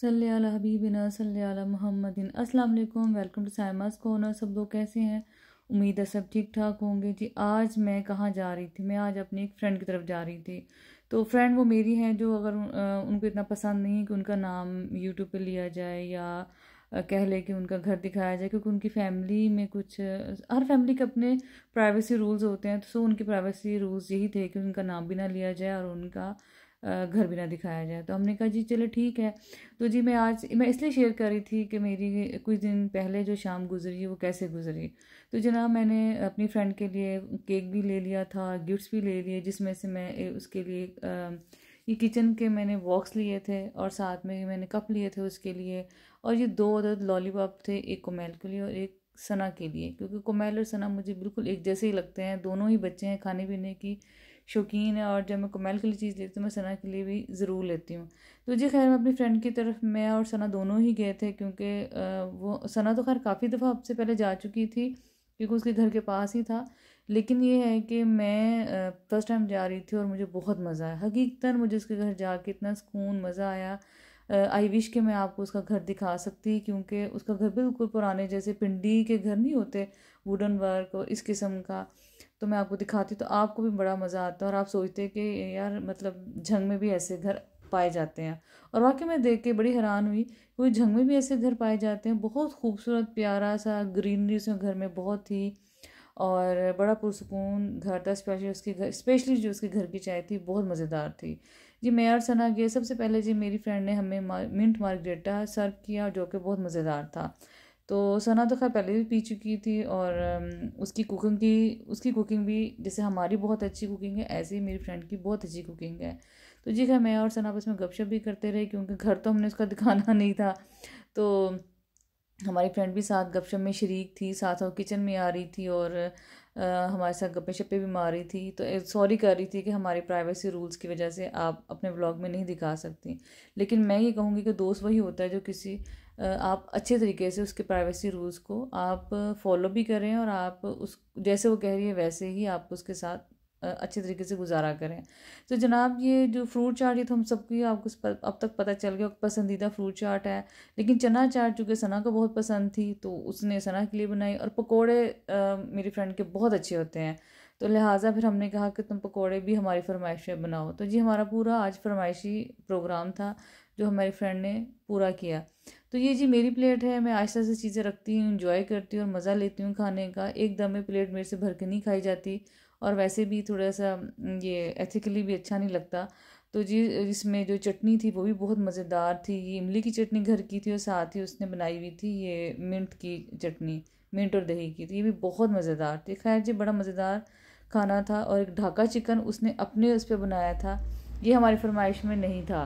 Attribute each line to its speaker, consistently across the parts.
Speaker 1: सल हबीबिना सल महमदिन अस्सलाम वालेकुम वेलकम टू साइमास कॉर्नर सब लोग कैसे हैं उम्मीद है सब ठीक ठाक होंगे जी आज मैं कहाँ जा रही थी मैं आज अपनी एक फ्रेंड की तरफ जा रही थी तो फ्रेंड वो मेरी हैं जो अगर उनको इतना पसंद नहीं कि उनका नाम यूट्यूब पे लिया जाए या कह ले कि उनका घर दिखाया जाए क्योंकि उनकी फैमिली में कुछ हर फैमिली के अपने प्राइवेसी रूल्स होते हैं तो सो उनके प्राइवेसी रूल्स यही थे कि उनका नाम भी ना लिया जाए और उनका घर भी ना दिखाया जाए तो हमने कहा जी चलो ठीक है तो जी मैं आज मैं इसलिए शेयर कर रही थी कि मेरी कुछ दिन पहले जो शाम गुजरी वो कैसे गुजरी तो जनाब मैंने अपनी फ्रेंड के लिए केक भी ले लिया था गिफ्ट्स भी ले लिए जिसमें से मैं उसके लिए ये किचन के मैंने बॉक्स लिए थे और साथ में मैंने कप लिए थे उसके लिए और ये दो अदद लॉलीपॉप थे एक कोमेल के लिए और एक सना के लिए क्योंकि कोमैल और सना मुझे बिल्कुल एक जैसे ही लगते हैं दोनों ही बच्चे हैं खाने पीने की शौकीन है और जब मैं कमाल के लिए चीज़ लेती हूँ तो मैं सना के लिए भी ज़रूर लेती हूँ तो जी खैर मैं अपनी फ्रेंड की तरफ मैं और सना दोनों ही गए थे क्योंकि वो सना तो खैर काफ़ी दफ़ा आपसे पहले जा चुकी थी क्योंकि उसके घर के पास ही था लेकिन ये है कि मैं फर्स्ट टाइम जा रही थी और मुझे बहुत मज़ा आया हकीकता मुझे उसके घर जा के इतना सुकून मज़ा आया आई विश कि मैं आपको उसका घर दिखा सकती क्योंकि उसका घर बिल्कुल पुराने जैसे पिंडी के घर नहीं होते वुडन वर्क और इस किस्म का तो मैं आपको दिखाती तो आपको भी बड़ा मज़ा आता और आप सोचते कि यार मतलब झंग में भी ऐसे घर पाए जाते हैं और वाकई मैं देख के बड़ी हैरान हुई क्योंकि झंग में भी ऐसे घर पाए जाते हैं बहुत खूबसूरत प्यारा सा ग्रीनरी उसमें घर में बहुत थी और बड़ा पुरसकून घर था स्पेशली उसकी घर स्पेशली जो उसके घर की चाय थी बहुत मज़ेदार थी जी मैं और सना गए सबसे पहले जी मेरी फ्रेंड ने हमें मिंट मार्गरेटा सर्व किया जो कि बहुत मज़ेदार था तो सना तो खैर पहले भी पी चुकी थी और उसकी कुकिंग की उसकी कुकिंग भी जैसे हमारी बहुत अच्छी कुकिंग है ऐसे ही मेरी फ्रेंड की बहुत अच्छी कुकिंग है तो जी खैर मैं और सना आप में गपशप भी करते रहे क्योंकि घर तो हमने उसका दिखाना नहीं था तो हमारी फ्रेंड भी साथ गपशप में शरीक थी साथ और किचन में आ रही थी और आ, हमारे साथ गप्पे शप्पे भी मार रही थी तो सॉरी कर रही थी कि हमारी प्राइवेसी रूल्स की वजह से आप अपने ब्लॉग में नहीं दिखा सकती लेकिन मैं ये कहूँगी कि दोस्त वही होता है जो किसी आप अच्छे तरीके से उसके प्राइवेसी रूल्स को आप फॉलो भी करें और आप उस जैसे वो कह रही है वैसे ही आप उसके साथ अच्छे तरीके से गुजारा करें तो जनाब ये जो फ्रूट चाट ये तो हम सबकी आपको अब तक पता चल गया पसंदीदा फ्रूट चाट है लेकिन चना चाट चूँकि सना को बहुत पसंद थी तो उसने सना के लिए बनाई और पकौड़े मेरी फ्रेंड के बहुत अच्छे होते हैं तो लिहाजा फिर हमने कहा कि तुम पकौड़े भी हमारी फरमाइश में बनाओ तो जी हमारा पूरा आज फरमाइशी प्रोग्राम था जो हमारी फ्रेंड ने पूरा किया तो ये जी मेरी प्लेट है मैं आहिस्ता से चीज़ें रखती हूँ इंजॉय करती हूँ और मज़ा लेती हूँ खाने का एक दम में प्लेट मेरे से भर के नहीं खाई जाती और वैसे भी थोड़ा सा ये एथिकली भी अच्छा नहीं लगता तो जी इसमें जो चटनी थी वो भी बहुत मज़ेदार थी ये इमली की चटनी घर की थी और साथ ही उसने बनाई हुई थी ये मिंट की चटनी मिंट और दही की थी ये भी बहुत मज़ेदार थी खैर जी बड़ा मज़ेदार खाना था और एक ढाका चिकन उसने अपने उस पर बनाया था ये हमारी फरमाइश में नहीं था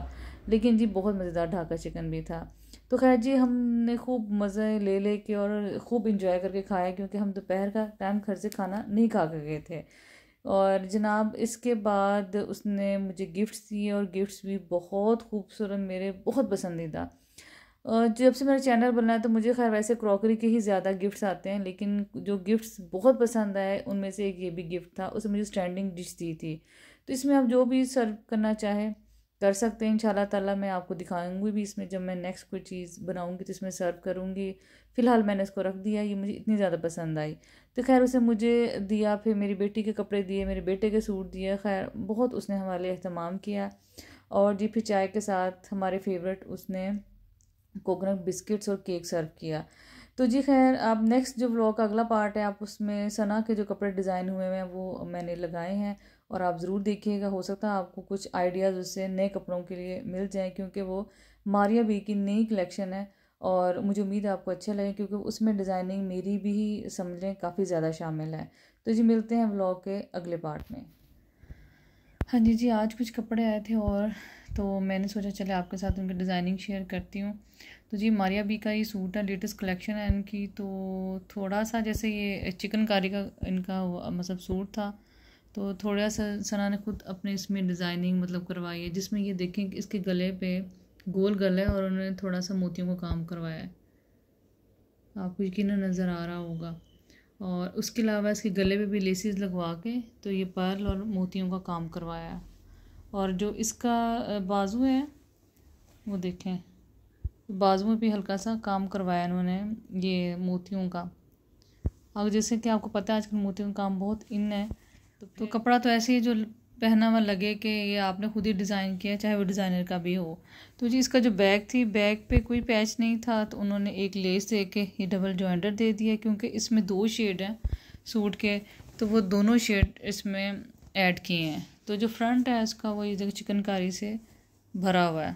Speaker 1: लेकिन जी बहुत मज़ेदार ढाका चिकन भी था तो खैर जी हमने खूब मज़े ले ले के और खूब इंजॉय करके खाया क्योंकि हम दोपहर का टाइम घर से खाना नहीं खा कर गए थे और जनाब इसके बाद उसने मुझे गिफ्ट्स दिए और गिफ्ट्स भी बहुत खूबसूरत मेरे बहुत पसंदीदा जब से मेरा चैनल बना है तो मुझे खैर वैसे क्रॉकरी के ही ज़्यादा गिफ्ट्स आते हैं लेकिन जो गिफ्ट्स बहुत पसंद आए उनमें से एक ये भी गिफ्ट था उसे मुझे स्टैंडिंग डिश दी थी तो इसमें आप जो भी सर्व करना चाहें कर सकते हैं इन ताला मैं आपको दिखाऊंगी भी इसमें जब मैं नेक्स्ट कोई चीज़ बनाऊंगी तो इसमें सर्व करूंगी फ़िलहाल मैंने इसको रख दिया ये मुझे इतनी ज़्यादा पसंद आई तो खैर उसे मुझे दिया फिर मेरी बेटी के कपड़े दिए मेरे बेटे के सूट दिए खैर बहुत उसने हमारे लिए अहतमाम किया और जी फिर चाय के साथ हमारे फेवरेट उसने कोकोनट बिस्किट्स और केक सर्व किया तो जी खैर आप नेक्स्ट जो ब्लॉग का अगला पार्ट है आप उसमें सना के जो कपड़े डिज़ाइन हुए हैं वो मैंने लगाए हैं और आप ज़रूर देखिएगा हो सकता है आपको कुछ आइडियाज़ उससे नए कपड़ों के लिए मिल जाए क्योंकि वो मारिया बी की नई कलेक्शन है और मुझे उम्मीद है आपको अच्छा लगे क्योंकि उसमें डिज़ाइनिंग मेरी भी समझ लें काफ़ी ज़्यादा शामिल है तो जी मिलते हैं व्लॉग के अगले पार्ट में हाँ जी जी आज कुछ कपड़े आए थे और तो मैंने सोचा चले आपके साथ उनकी डिज़ाइनिंग शेयर करती हूँ तो जी मारिया बी का ये सूट है लेटेस्ट कलेक्शन है इनकी तो थोड़ा सा जैसे ये चिकनकारी का इनका मतलब सूट था तो थोड़ा सा सना ने खुद अपने इसमें डिज़ाइनिंग मतलब करवाई है जिसमें ये देखें कि इसके गले पे गोल गला है और उन्होंने थोड़ा सा मोतियों का काम करवाया है आपको यकीन नज़र आ रहा होगा और उसके अलावा इसके गले पे भी लेसिस लगवा के तो ये पर्ल और मोतियों का काम करवाया है और जो इसका बाजू है वो देखें बाजू में भी हल्का सा काम करवाया उन्होंने ये मोतियों का अब जैसे कि आपको पता है आजकल मोतियों का काम बहुत इन है तो, तो कपड़ा तो ऐसे ही जो पहना हुआ लगे कि ये आपने खुद ही डिज़ाइन किया चाहे वो डिज़ाइनर का भी हो तो जी इसका जो बैग थी बैग पे कोई पैच नहीं था तो उन्होंने एक लेस दे के ये डबल जॉइंटर दे दिया क्योंकि इसमें दो शेड हैं सूट के तो वो दोनों शेड इसमें ऐड किए हैं तो जो फ्रंट है इसका वो ये चिकनकारी से भरा हुआ है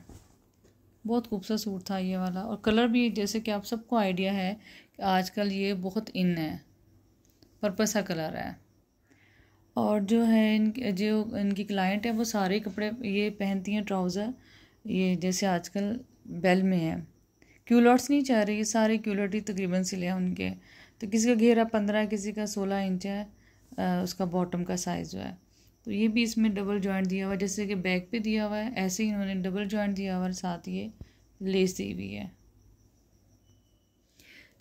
Speaker 1: बहुत खूबसूरत सूट था ये वाला और कलर भी जैसे कि आप सबको आइडिया है कि आजकल ये बहुत इन है पर्पल सा कलर है और जो है इन जो इनकी क्लाइंट है वो सारे कपड़े ये पहनती हैं ट्राउज़र ये जैसे आजकल बेल में है क्यूलॉट्स नहीं चाह रही ये सारे क्यूलॉट ही तकरीबन सिले हैं उनके तो किसी का घेरा पंद्रह किसी का सोलह इंच है उसका बॉटम का साइज़ जो है तो ये भी इसमें डबल जॉइंट दिया हुआ है जैसे कि बैक पे दिया हुआ है ऐसे ही इन्होंने डबल जॉइंट दिया हुआ है साथ ये लेस दी हुई है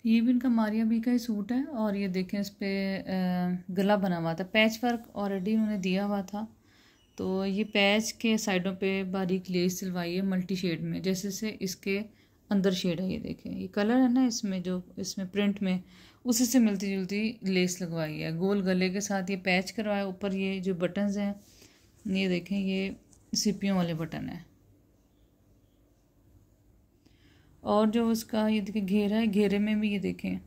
Speaker 1: ये भी इनका मारिया बी का ही सूट है और ये देखें इस पर गला बना हुआ था पैच वर्क ऑलरेडी उन्होंने दिया हुआ था तो ये पैच के साइडों पे बारीक लेस सिलवाई है मल्टी शेड में जैसे से इसके अंदर शेड है ये देखें ये कलर है ना इसमें जो इसमें प्रिंट में उसी से मिलती जुलती लेस लगवाई है गोल गले के साथ ये पैच करवाया ऊपर ये जो बटन्स हैं ये देखें ये सीपियों वाले बटन है और जो उसका ये देखिए घेरा है घेरे में भी ये देखें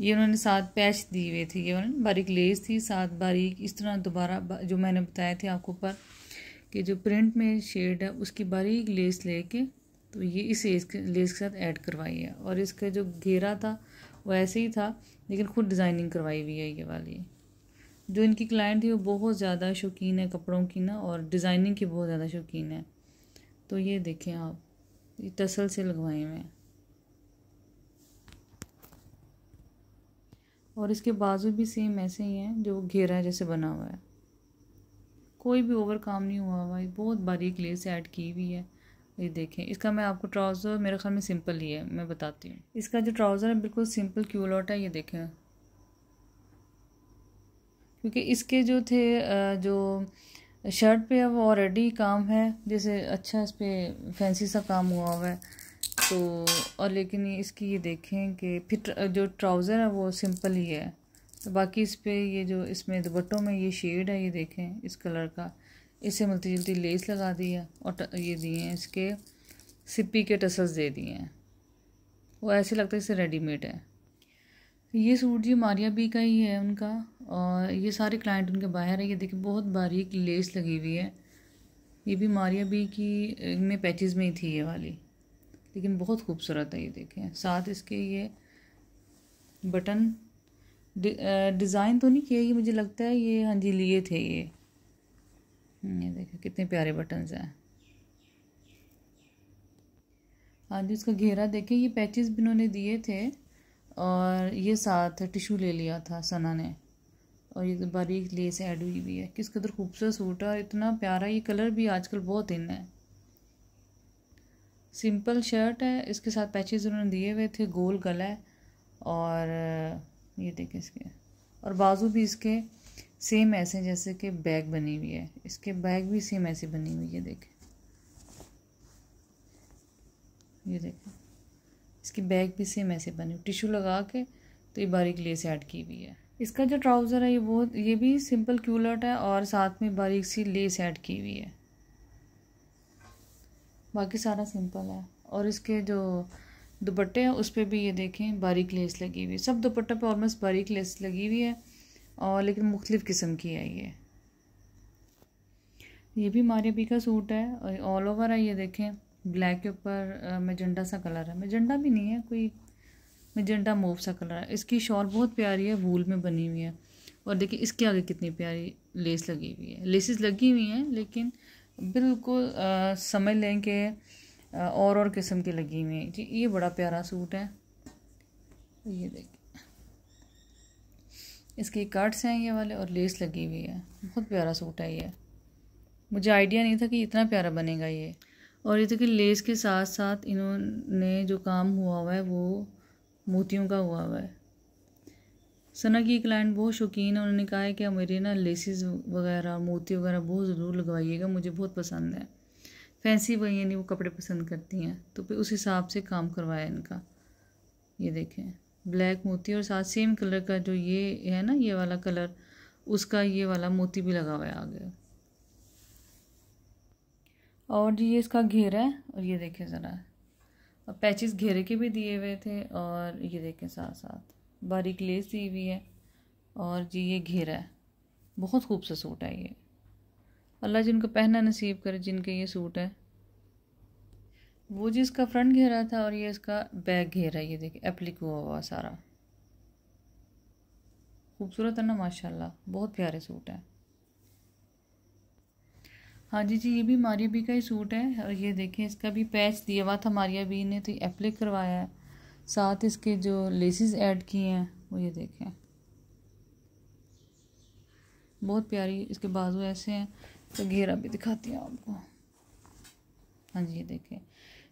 Speaker 1: ये उन्होंने सात पैच दिए हुए थे ये उन्होंने बारीक लेस थी सात बारीक इस तरह दोबारा जो मैंने बताया थे आपको ऊपर कि जो प्रिंट में शेड है उसकी बारीक लेस लेके तो ये इस लेस के साथ ऐड करवाई है और इसका जो घेरा था वो ऐसे ही था लेकिन खुद डिज़ाइनिंग करवाई हुई है ये वाली जो इनकी क्लाइंट थी वो बहुत ज़्यादा शौकीन है कपड़ों की ना और डिज़ाइनिंग की बहुत ज़्यादा शौकीन है तो ये देखें आप ये टसल से लगवाई मैं और इसके बाजू भी सेम ऐसे ही हैं जो घेरा जैसे बना हुआ है कोई भी ओवर काम नहीं हुआ हुआ है बहुत बारीक लेस ऐड की हुई है ये देखें इसका मैं आपको ट्राउज़र मेरे ख्याल में सिंपल ही है मैं बताती हूँ इसका जो ट्राउज़र है बिल्कुल सिंपल क्यूलॉट है ये देखें क्योंकि इसके जो थे जो शर्ट पे अब ऑलरेडी काम है जैसे अच्छा इस पर फैंसी सा काम हुआ हुआ है तो और लेकिन इसकी ये देखें कि फिर जो ट्राउज़र है वो सिंपल ही है तो बाकी इस पर ये जो इसमें दुपट्टों में ये शेड है ये देखें इस कलर का इसे मिलती जुलती लेस लगा दी है और ये दिए हैं इसके सिप्पी के टसल्स दे दिए हैं वो ऐसे लगता है इसे रेडीमेड है ये सूट जी मारिया बी का ही है उनका और ये सारे क्लाइंट उनके बाहर है ये देखिए बहुत बारीक लेस लगी हुई है ये भी मारिया बी की में पैचेस में ही थी ये वाली लेकिन बहुत खूबसूरत है ये देखें साथ इसके ये बटन डिज़ाइन तो नहीं किया ये मुझे लगता है ये हाँ जी लिए थे ये हम्म, ये देखें कितने प्यारे बटन्स हैं हाँ जी उसका घेरा देखें ये पैचेस भी उन्होंने दिए थे और ये साथ टिशू ले लिया था सना ने और ये बारीक लेस ऐड हुई हुई है किस कदर खूबसूरत सूट है और इतना प्यारा ये कलर भी आजकल बहुत इन है सिंपल शर्ट है इसके साथ पैचेज उन्होंने दिए हुए थे गोल गला है और ये देखें इसके और बाजू भी इसके सेम ऐसे जैसे कि बैग बनी हुई है इसके बैग भी सेम ऐसे बनी हुई है देखें ये देखें इसकी बैग भी सेम ऐसे बनी टिशू लगा के तो ये बारीक लेस ऐड की हुई है इसका जो ट्राउज़र है ये बहुत ये भी सिंपल क्यूलट है और साथ में बारीक सी लेस ऐड की हुई है बाकी सारा सिंपल है और इसके जो दुपट्टे हैं उस पर भी ये देखें बारीक लेस लगी हुई है सब दुपट्टे पे ऑलमोस्ट बारीक लेस लगी हुई है और लेकिन मुख्तलिफ़ किस्म की है ये ये भी मारिया पी का सूट है और ऑल ओवर है ये देखें ब्लैक के ऊपर मजंडा सा कलर है मजंडा भी नहीं है कोई मजंडा मोव सा कलर है इसकी शॉल बहुत प्यारी है वूल में बनी हुई है और देखिए इसके आगे कितनी प्यारी लेस लगी हुई है लेसेस लगी हुई हैं लेकिन बिल्कुल समझ लें कि और और किस्म की लगी हुई हैं जी ये बड़ा प्यारा सूट है ये देखिए इसके कट्स हैं ये वाले और लेस लगी हुई है बहुत प्यारा सूट है ये मुझे आइडिया नहीं था कि इतना प्यारा बनेगा ये और ये देखिए लेस के साथ साथ इन्होंने जो काम हुआ हुआ है वो मोतियों का हुआ हुआ है सना की क्लाइंट बहुत शौकीन है उन्होंने कहा है कि मेरे ना लेसिस वगैरह मोती वगैरह बहुत ज़रूर लगवाइएगा मुझे बहुत पसंद है फैंसी वही यानी वो कपड़े पसंद करती हैं तो फिर उस हिसाब से काम करवाया इनका ये देखें ब्लैक मोती और साथ सेम कलर का जो ये है ना ये वाला कलर उसका ये वाला मोती भी लगा हुआ है आगे और ये इसका घेरा है और ये देखें ज़रा और पैचेस घेरे के भी दिए हुए थे और ये देखें साथ साथ बारीक लेस दी हुई है और जी ये घेरा है बहुत खूबसूरत सूट है ये अल्लाह जिनको पहनना नसीब करे जिनके ये सूट है वो जी इसका फ्रंट घेरा था और ये इसका बैक घेरा ये देखिए एप्लिक हुआ हुआ सारा खूबसूरत है ना माशाल्लाह बहुत प्यारे सूट हैं हाँ जी जी ये भी मारिया बी का ही सूट है और ये देखें इसका भी पैच दिया हुआ था मारिया बी ने तो एप्लिक करवाया है साथ इसके जो लेसिस ऐड किए हैं वो ये देखें बहुत प्यारी इसके बाजू ऐसे हैं तो घेरा भी दिखाती हूँ आपको हाँ जी ये देखें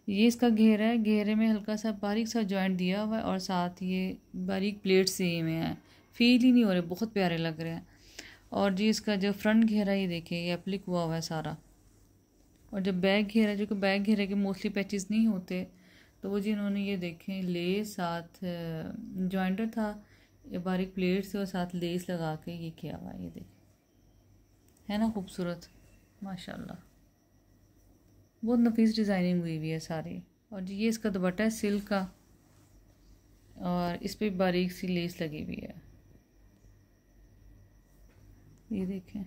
Speaker 1: ये इसका घेरा है घेरे में हल्का सा बारीक सा जॉइंट दिया हुआ है और साथ ये बारीक प्लेट सेम है फील ही नहीं हो रहे बहुत प्यारे लग रहे हैं और जी इसका जो फ्रंट घेरा ये देखें ये अप्लिक हुआ हुआ है सारा और जब बैक घेरा जो कि बैक घेरे के मोस्टली पैचेस नहीं होते तो वो जी इन्होंने ये देखें लेस साथ जॉइंटर था ये बारीक प्लेट से और साथ लेस लगा के ये किया हुआ ये देखें है ना खूबसूरत माशाल्लाह बहुत नफीस डिज़ाइनिंग हुई हुई है सारी और जी ये इसका दुपट्टा है सिल्क का और इस पर बारीक सी लेस लगी हुई है ये देखें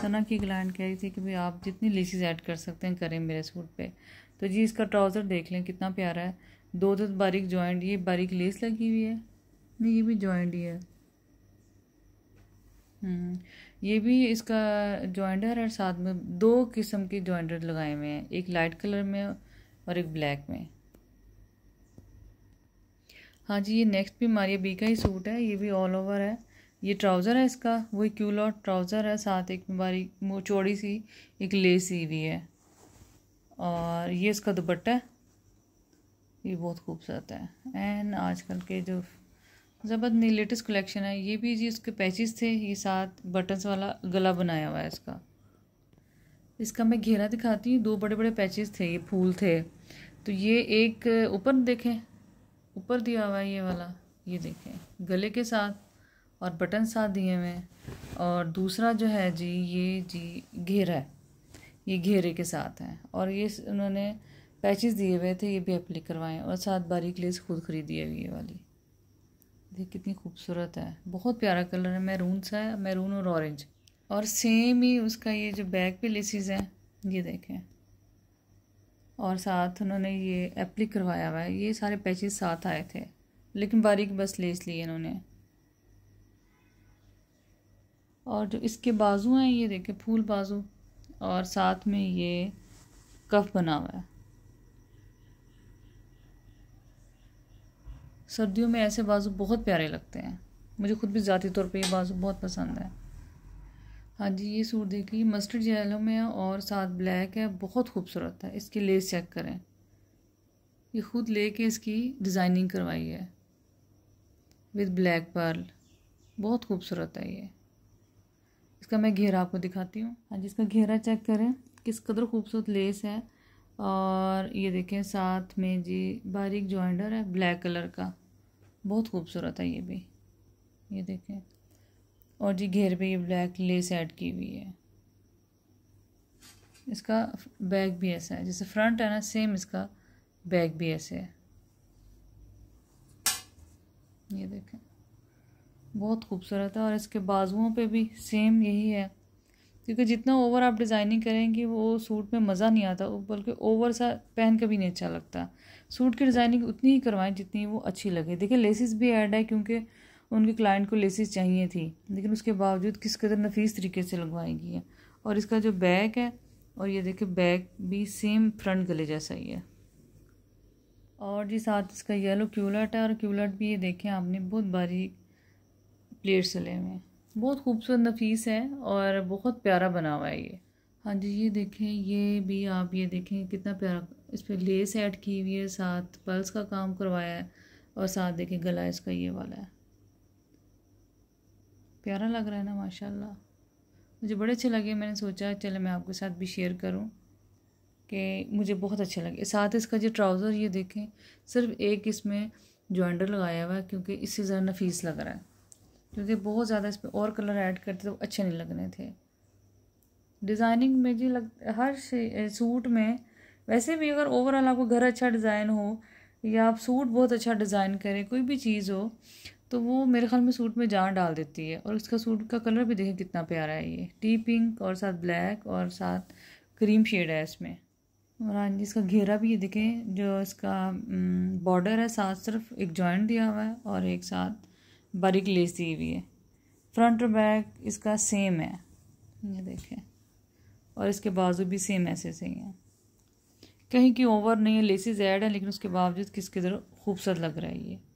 Speaker 1: सना की क्लाइंट कह रही थी कि भाई आप जितनी लेसिस ऐड कर सकते हैं करें मेरे सूट पे तो जी इसका ट्राउज़र देख लें कितना प्यारा है दो दो बारीक जॉइंट ये बारीक लेस लगी हुई है नहीं ये भी जॉइंट ही है हम्म, ये भी इसका जॉइंटर और साथ में दो किस्म के जॉइंटर लगाए हुए हैं एक लाइट कलर में और एक ब्लैक में हाँ जी ये नेक्स्ट भी मारिया बी का ही सूट है ये भी ऑल ओवर है ये ट्राउज़र है इसका वही क्यू लॉट ट्राउज़र है साथ एक बारी चौड़ी सी एक लेस ही हुई है और ये इसका दुपट्टा है ये बहुत खूबसूरत है एंड आजकल के जो जबरद नहीं लेटेस्ट कलेक्शन है ये भी जी उसके पैचेस थे ये साथ बटन्स वाला गला बनाया हुआ है इसका इसका मैं घेरा दिखाती हूँ दो बड़े बड़े पैचेस थे ये फूल थे तो ये एक ऊपर देखें ऊपर दिया हुआ है ये वाला ये देखें गले के साथ और बटन साथ दिए हुए हैं और दूसरा जो है जी ये जी घेरा है ये घेरे के साथ है और ये उन्होंने पैचेस दिए हुए थे ये भी अप्लिक करवाएं और साथ बारीक लेस खुद खरीदी है ये वाली देख कितनी खूबसूरत है बहुत प्यारा कलर है मैरून सा है मैरून और ऑरेंज और सेम ही उसका ये जो बैक पे लेसिस हैं ये देखें और साथ उन्होंने ये एप्लिक करवाया हुआ है ये सारे पैचेस साथ आए थे लेकिन बारीक बस लेस ली इन्होंने और जो इसके बाजू हैं ये देखें फूल बाजू और साथ में ये कफ बना हुआ है सर्दियों में ऐसे बाजू बहुत प्यारे लगते हैं मुझे खुद भी ज़ाती तौर पे ये बाजू बहुत पसंद है हाँ जी ये सूट देखिए मस्टर्ड येलो में है और साथ ब्लैक है बहुत खूबसूरत है इसकी लेस चेक करें ये खुद लेके इसकी डिज़ाइनिंग करवाई है विद ब्लैक पर्ल बहुत खूबसूरत है ये इसका मैं घेरा आपको दिखाती हूँ हाँ जिसका घेरा चेक करें किस कदर खूबसूरत लेस है और ये देखें साथ में जी बारीक जॉइंडर है ब्लैक कलर का बहुत खूबसूरत है ये भी ये देखें और जी घेर पे ये ब्लैक लेस ऐड की हुई है इसका बैक भी ऐसा है जैसे फ्रंट है ना सेम इसका बैक भी ऐसे है ये देखें बहुत खूबसूरत है और इसके बाजुओं पे भी सेम यही है क्योंकि जितना ओवर आप डिज़ाइनिंग करेंगे वो सूट में मज़ा नहीं आता बल्कि ओवर सा पहन के भी नहीं अच्छा लगता सूट की डिज़ाइनिंग उतनी ही करवाएं जितनी वो अच्छी लगे देखिए लेसिस भी ऐड है क्योंकि उनके क्लाइंट को लेसिस चाहिए थी लेकिन उसके बावजूद किस कदर नफीस तरीके से लगवाई गई है और इसका जो बैक है और ये देखिए बैक भी सेम फ्रंट गले जैसा ही है और जी साथ इसका येलो क्यूलट है और क्यूलट भी ये देखें आपने बहुत बारीक प्लेट सले हुए बहुत खूबसूरत नफीस है और बहुत प्यारा बना हुआ है ये हाँ जी ये देखें ये भी आप ये देखें कितना प्यारा इस पर लेस ऐड की हुई है साथ पल्स का काम करवाया है और साथ देखें गला इसका ये वाला है प्यारा लग रहा है ना माशाल्लाह मुझे बड़े अच्छे लगे मैंने सोचा चले मैं आपके साथ भी शेयर करूं कि मुझे बहुत अच्छे लगे साथ इसका जो ट्राउज़र ये देखें सिर्फ एक इसमें जॉइंडर लगाया हुआ है क्योंकि इससे ज़रा नफीस लग रहा है क्योंकि बहुत ज़्यादा इस पर और कलर ऐड करते तो अच्छे नहीं लगने थे डिज़ाइनिंग में जी लग हर सूट में वैसे भी अगर ओवरऑल आपको घर अच्छा डिज़ाइन हो या आप सूट बहुत अच्छा डिज़ाइन करें कोई भी चीज़ हो तो वो मेरे ख्याल में सूट में जान डाल देती है और इसका सूट का कलर भी देखें कितना प्यारा है ये टी पिंक और साथ ब्लैक और साथ क्रीम शेड है इसमें और हाँ जी इसका घेरा भी ये देखें जो इसका बॉर्डर है साथ सिर्फ एक जॉइंट दिया हुआ है और एक साथ बारीक लेस दी हुई है फ्रंट और बैक इसका सेम है ये देखें और इसके बाजू भी सेम ऐसे ही हैं कहीं की ओवर नहीं है लेसिस ऐड है लेकिन उसके बावजूद किसके ज़रा खूबसूरत लग रहा है ये